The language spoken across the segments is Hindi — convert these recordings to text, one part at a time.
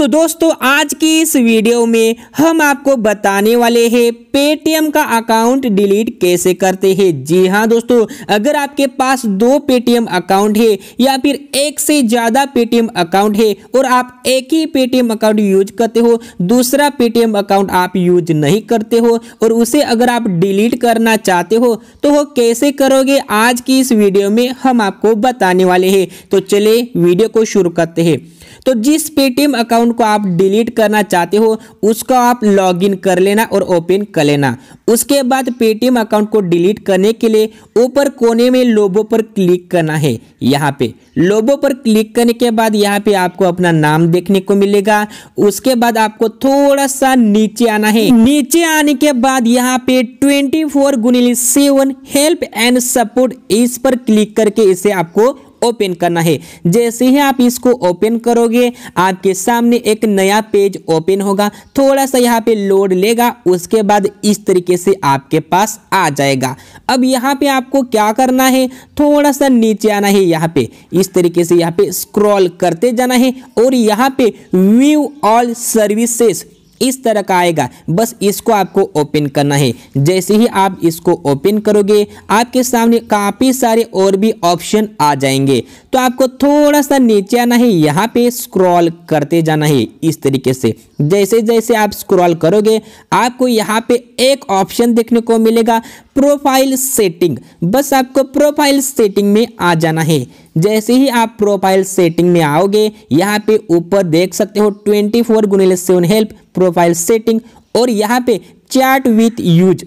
तो दोस्तों आज की इस वीडियो में हम आपको बताने वाले हैं पेटीएम का अकाउंट डिलीट कैसे करते हैं जी हाँ दोस्तों अगर आपके पास दो पेटीएम अकाउंट है या फिर एक से ज़्यादा पेटीएम अकाउंट है और आप एक ही पेटीएम अकाउंट यूज करते हो दूसरा पेटीएम अकाउंट आप यूज नहीं करते हो और उसे अगर आप डिलीट करना चाहते हो तो वो कैसे करोगे आज की इस वीडियो में हम आपको बताने वाले हैं तो चले वीडियो को शुरू करते हैं तो जिस पेटीएम अकाउंट अकाउंट को आप डिलीट करना चाहते हो उसको आप लॉगिन कर लेना और ओपन कर लेना उसके बाद पेटीएम अकाउंट को डिलीट करने के लिए ऊपर कोने में लोबो पर क्लिक करना है यहाँ पे लोबो पर क्लिक करने के बाद यहाँ पे आपको अपना नाम देखने को मिलेगा उसके बाद आपको थोड़ा सा नीचे आना है नीचे आने के बाद यहाँ पे ट्वेंटी फोर गुनिली सेवन हेल्प एंड सपोर्ट इस पर क्लिक करके इसे आपको ओपन करना है जैसे ही आप इसको ओपन करोगे आपके सामने एक नया पेज ओपन होगा थोड़ा सा यहाँ पे लोड लेगा उसके बाद इस तरीके से आपके पास आ जाएगा अब यहाँ पे आपको क्या करना है थोड़ा सा नीचे आना है यहाँ पे इस तरीके से यहाँ पे स्क्रॉल करते जाना है और यहाँ पे व्यू ऑल सर्विसेस इस तरह का आएगा बस इसको आपको ओपन करना है जैसे ही आप इसको ओपन करोगे आपके सामने काफ़ी सारे और भी ऑप्शन आ जाएंगे तो आपको थोड़ा सा नीचे आना है यहाँ पे स्क्रॉल करते जाना है इस तरीके से जैसे जैसे आप स्क्रॉल करोगे आपको यहाँ पे एक ऑप्शन देखने को मिलेगा प्रोफाइल सेटिंग बस आपको प्रोफाइल सेटिंग में आ जाना है जैसे ही आप प्रोफाइल सेटिंग में आओगे यहाँ पे ऊपर देख सकते हो ट्वेंटी फोर गुनेल सेवन हेल्प प्रोफाइल सेटिंग और यहाँ पे चैट विथ यूज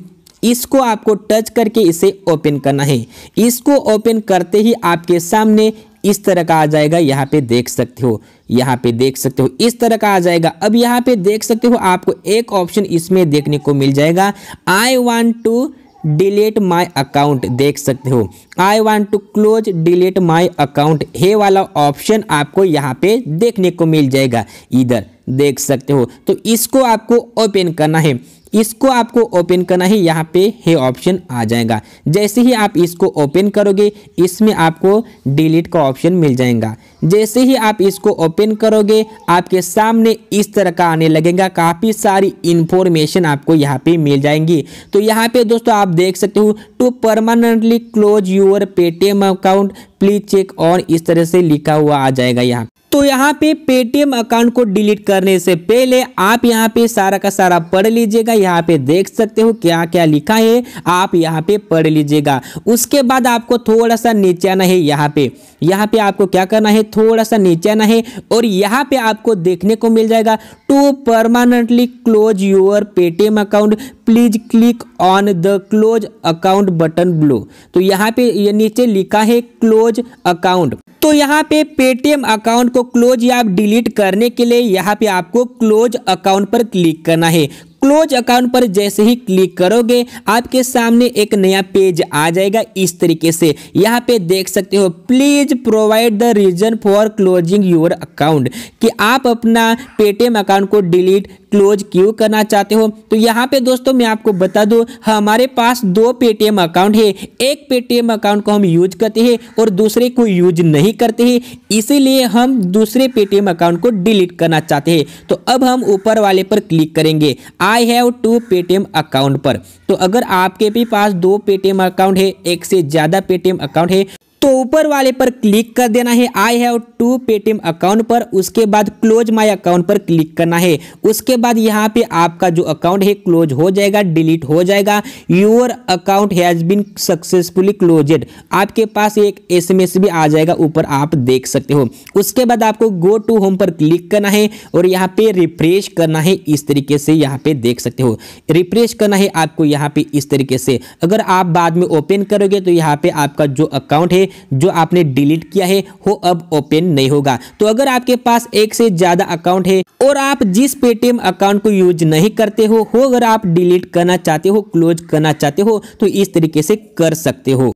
इसको आपको टच करके इसे ओपन करना है इसको ओपन करते ही आपके सामने इस तरह का आ जाएगा यहाँ पे देख सकते हो यहाँ पे देख सकते हो इस तरह का आ जाएगा अब यहाँ पे देख सकते हो आपको एक ऑप्शन इसमें देखने को मिल जाएगा I want to delete my account देख सकते हो I want to close delete my account हे वाला ऑप्शन आपको यहाँ पे देखने को मिल जाएगा इधर देख सकते हो तो इसको आपको ओपन करना है इसको आपको ओपन करना है यहाँ पे हे ऑप्शन आ जाएगा जैसे ही आप इसको ओपन करोगे इसमें आपको डिलीट का ऑप्शन मिल जाएगा जैसे ही आप इसको ओपन करोगे आपके सामने इस तरह का आने लगेगा काफ़ी सारी इन्फॉर्मेशन आपको यहाँ पे मिल जाएंगी तो यहाँ पे दोस्तों आप देख सकते हो to permanently close your Paytm account please check और इस तरह से लिखा हुआ आ जाएगा यहाँ तो यहाँ पे पेटीएम अकाउंट को डिलीट करने से पहले आप यहाँ पे सारा का सारा पढ़ लीजिएगा यहाँ पे देख सकते हो क्या क्या लिखा है आप यहाँ पे पढ़ लीजिएगा उसके बाद आपको थोड़ा सा नीचे आना है यहाँ पे यहाँ पे आपको क्या करना है थोड़ा सा नीचे आना है और यहाँ पे आपको देखने को मिल जाएगा to permanently close your Paytm account please click on the close account button blue तो यहाँ पे ये नीचे लिखा है क्लोज अकाउंट तो यहाँ पे पेटीएम अकाउंट को क्लोज या आप डिलीट करने के लिए यहाँ पे आपको क्लोज अकाउंट पर क्लिक करना है क्लोज अकाउंट पर जैसे ही क्लिक करोगे आपके सामने एक नया पेज आ जाएगा इस तरीके से यहाँ पे देख सकते हो please provide the reason for closing your account कि आप अपना पेटीएम अकाउंट को डिलीट क्लोज क्यों करना चाहते हो तो यहाँ पे दोस्तों मैं आपको बता दूँ हमारे पास दो पेटीएम अकाउंट है एक पेटीएम अकाउंट को हम यूज करते हैं और दूसरे को यूज नहीं करते हैं इसीलिए हम दूसरे पेटीएम अकाउंट को डिलीट करना चाहते हैं तो अब हम ऊपर वाले पर क्लिक करेंगे I have to Paytm account पर तो अगर आपके भी पास दो पेटीएम अकाउंट है एक से ज़्यादा पेटीएम अकाउंट है तो ऊपर वाले पर क्लिक कर देना है I have to Paytm account पर उसके बाद क्लोज माय अकाउंट पर क्लिक करना है उसके बाद यहाँ पे आपका जो अकाउंट है क्लोज हो जाएगा डिलीट हो जाएगा your account has been successfully closed आपके पास एक एसएमएस भी आ जाएगा ऊपर आप देख सकते हो उसके बाद आपको गो टू होम पर क्लिक करना है और यहाँ पे रिफ्रेश करना है इस तरीके से यहाँ पे देख सकते हो रिफ्रेश करना है आपको यहाँ पे इस तरीके से अगर आप बाद में ओपन करोगे तो यहाँ पे आपका जो अकाउंट है जो आपने डिलीट किया है वो अब ओपन नहीं होगा तो अगर आपके पास एक से ज़्यादा अकाउंट है और आप जिस पेटीएम अकाउंट को यूज नहीं करते हो वो अगर आप डिलीट करना चाहते हो क्लोज करना चाहते हो तो इस तरीके से कर सकते हो